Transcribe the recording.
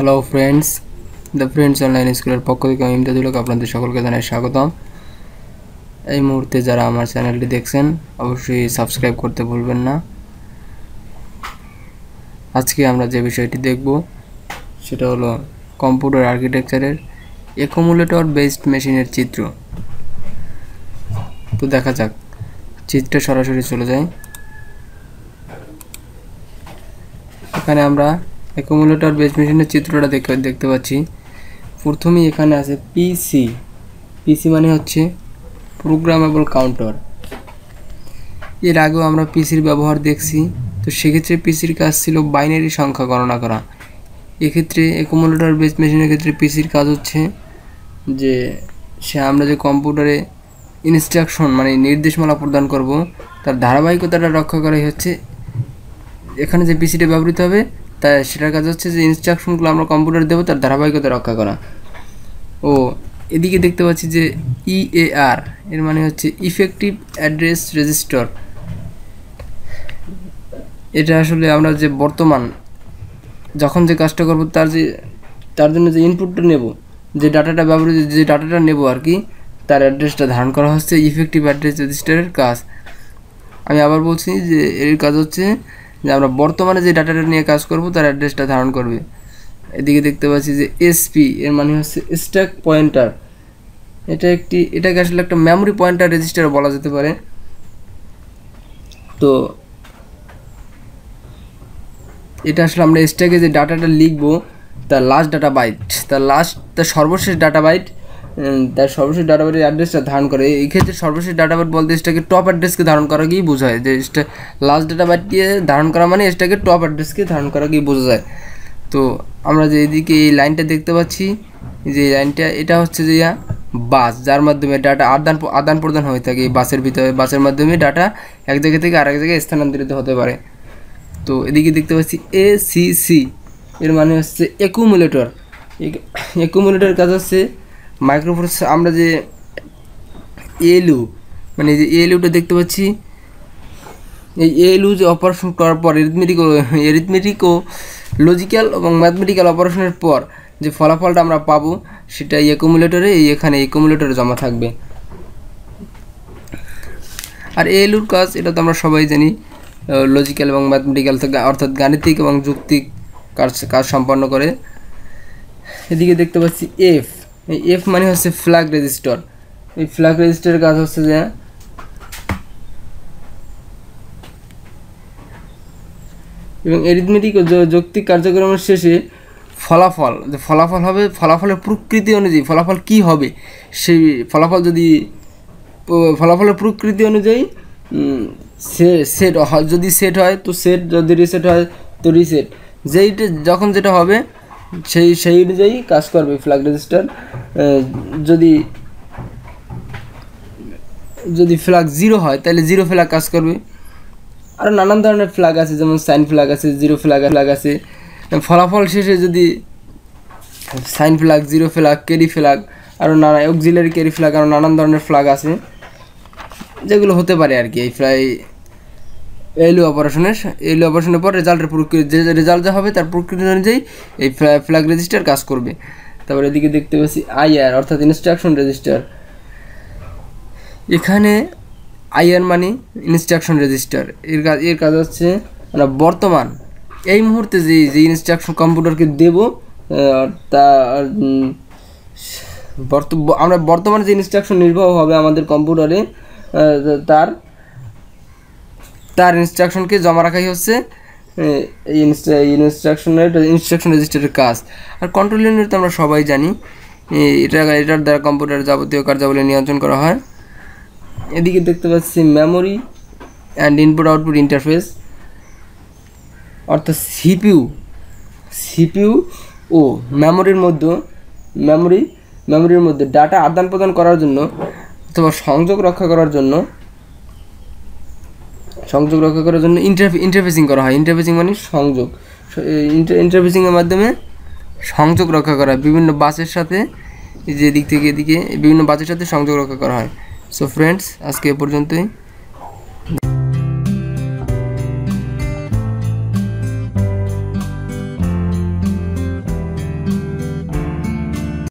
hello friends the friends online স্কুলের পক্ষ থেকে আমি ইমদাদুলক আপনাদের সকলকে জানাই স্বাগতম এই মুহূর্তে যারা আমার চ্যানেলটি দেখছেন অবশ্যই সাবস্ক্রাইব করতে ভুলবেন না আজকে আমরা যে বিষয়টি দেখব সেটা হলো কম্পিউটার আর্কিটেকচারের একোমুলেটর বেসড মেশিনের চিত্র তো দেখা যাক চিত্রে সরাসরি চলে যায় এখানে আমরা অ্যাকোমোলেটর বেস মেশিনের চিত্রটা দেখে দেখতে পাচ্ছি প্রথমেই এখানে আছে পিসি পিসি মানে হচ্ছে প্রোগ্রামেবল কাউন্টার এর আগেও আমরা পিসির ব্যবহার দেখছি তো সেক্ষেত্রে পিসির কাজ ছিল বাইনারি সংখ্যা গণনা করা এক্ষেত্রে অ্যাকোমোলেটর বেস মেশিনের ক্ষেত্রে পিসির কাজ হচ্ছে যে সে আমরা যে কম্পিউটারে ইনস্ট্রাকশন মানে নির্দেশমালা প্রদান করব তার ধারাবাহিকতাটা রক্ষা করাই হচ্ছে এখানে যে পিসিটা ব্যবহৃত হবে তাই সেটার কাজ হচ্ছে যে ইনস্ট্রাকশনগুলো আমরা কম্পিউটার দেবো তার ধারাবাহিকতা রক্ষা করা ও এদিকে দেখতে পাচ্ছি যে ইএআর e এর মানে হচ্ছে ইফেক্টিভ অ্যাড্রেস রেজিস্টার এটা আসলে আমরা যে বর্তমান যখন যে কাজটা করবো তার যে তার জন্য যে ইনপুটটা নেব যে ডাটাটা ব্যবহৃত যে ডাটাটা নেব আর কি তার অ্যাড্রেসটা ধারণ করা হচ্ছে ইফেক্টিভ অ্যাড্রেস রেজিস্টারের কাজ আমি আবার বলছি যে এর কাজ হচ্ছে যে আমরা বর্তমানে যে ডাটাটা নিয়ে কাজ করব তার অ্যাড্রেসটা ধারণ করবে এদিকে দেখতে পাচ্ছি যে এসপি এর মানে হচ্ছে স্ট্যাক পয়েন্টার এটা একটি এটাকে আসলে একটা মেমোরি পয়েন্টার রেজিস্টার বলা যেতে পারে তো এটা আসলে আমরা স্ট্যাকে যে ডাটাটা লিখবো তার লাস্ট ডাটা বাইট তার লাস্ট তার সর্বশেষ ডাটা বাইট তার সর্বশেষ ডাটাবেটের অ্যাড্রেসটা ধারণ করে এই ক্ষেত্রে সর্বশেষ ডাটাবেট বলতে এটাকে টপ অ্যাড্রেসকে ধারণ করাকেই বোঝায় যে এটা লাস্ট দিয়ে ধারণ করা মানে এটাকে টপ অ্যাড্রেসকে ধারণ করাকেই বোঝা যায় তো আমরা যে এদিকে এই লাইনটা দেখতে পাচ্ছি যে লাইনটা এটা হচ্ছে যে বাস যার মাধ্যমে ডাটা আদান আদান প্রদান হয়ে থাকে এই বাসের ভিতরে বাসের মাধ্যমে ডাটা এক জায়গা থেকে আরেক জায়গায় স্থানান্তরিত হতে পারে তো এদিকে দেখতে পাচ্ছি এ সি সি এর মানে হচ্ছে একুমুলেটর একুমুলেটর কাজ হচ্ছে মাইক্রোপ্রসেসর আমরা যে এলু মানে যে এলুটা দেখতে পাচ্ছি এই এলু যে অপারেশন করার পর এরিথমেটিক এরিথমেটিক ও লজিক্যাল এবং ম্যাথমেটিক্যাল অপারেশনের পর যে ফলাফলটা আমরা পাবো সেটা এই এই এখানে অ্যাকুমুলেটরে জমা থাকবে আর এলুর কাজ এটা তো আমরা সবাই জানি লজিক্যাল এবং ম্যাথমেটিক্যাল অর্থাৎ গাণিতিক এবং যুক্তিক কাজ কাজ সম্পন্ন করে এদিকে দেখতে পাচ্ছি এফ এই এফ মানে হচ্ছে ফ্ল্যাগ রেজিস্টার এই ফ্ল্যাগ রেজিস্টারের কাজ হচ্ছে যে এবং এরিথমেটিক ও যৌক্তিক কার্যক্রমের শেষে ফলাফল যে ফলাফল হবে ফলাফলের প্রকৃতি অনুযায়ী ফলাফল কি হবে সেই ফলাফল যদি ফলাফলের প্রকৃতি অনুযায়ী সে সেট যদি সেট হয় তো সেট যদি রিসেট হয় তো রিসেট যেইটা যখন যেটা হবে সেই সেই অনুযায়ী কাজ করবে ফ্ল্যাগ রেজিস্টার যদি যদি ফ্ল্যাগ জিরো হয় তাহলে জিরো ফ্ল্যাগ কাজ করবে আরও নানান ধরনের ফ্ল্যাগ আছে যেমন সাইন ফ্ল্যাগ আছে জিরো ফ্ল্যাগ ফ্ল্যাগ আছে ফলাফল শেষে যদি sign flag zero flag carry flag আরও নানা অক্সিলারি ক্যারি ফ্ল্যাগ আরও নানান ধরনের ফ্ল্যাগ আছে যেগুলো হতে পারে আর কি এই ফ্লাই এলু অপারেশনের এলু অপারেশনের পর রেজাল্টের যে রেজাল্ট যা হবে তার প্রক্রিয়া অনুযায়ী এই ফ্ল্যাগ রেজিস্টার কাজ করবে তারপরে এদিকে দেখতে পাচ্ছি আইআর অর্থাৎ ইনস্ট্রাকশন রেজিস্টার এখানে আইআর মানে ইনস্ট্রাকশন রেজিস্টার এর কাজ এর কাজ হচ্ছে আমরা বর্তমান এই মুহূর্তে যে যে ইনস্ট্রাকশন কম্পিউটারকে দেব তা আমরা বর্তমানে যে ইনস্ট্রাকশন নির্বাহ হবে আমাদের কম্পিউটারে তার তার ইনস্ট্রাকশনকে জমা রাখাই হচ্ছে ইনস্ট্রাকশনের ইনস্ট্রাকশন রেজিস্টারের কাজ আর কন্ট্রোল ইউনিট তো আমরা সবাই জানি এটা এটার দ্বারা কম্পিউটার যাবতীয় কার্যাবলী নিয়ন্ত্রণ করা হয় এদিকে দেখতে পাচ্ছি memory and input output interface অর্থাৎ সিপিউ সিপিউ ও মেমোরির মধ্যে মেমোরি মেমোরির মধ্যে ডাটা আদান প্রদান করার জন্য অথবা সংযোগ রক্ষা করার জন্য সংযোগ রক্ষা করার জন্য ইন্টারফেসিং করা হয় ইন্টারফেসিং মানে সংযোগ ইন্টারফেসিংয়ের মাধ্যমে সংযোগ রক্ষা করা হয় বিভিন্ন বাসের সাথে যে দিক থেকে এদিকে বিভিন্ন বাসের সাথে সংযোগ রক্ষা করা হয় সো ফ্রেন্ডস আজকে এ পর্যন্তই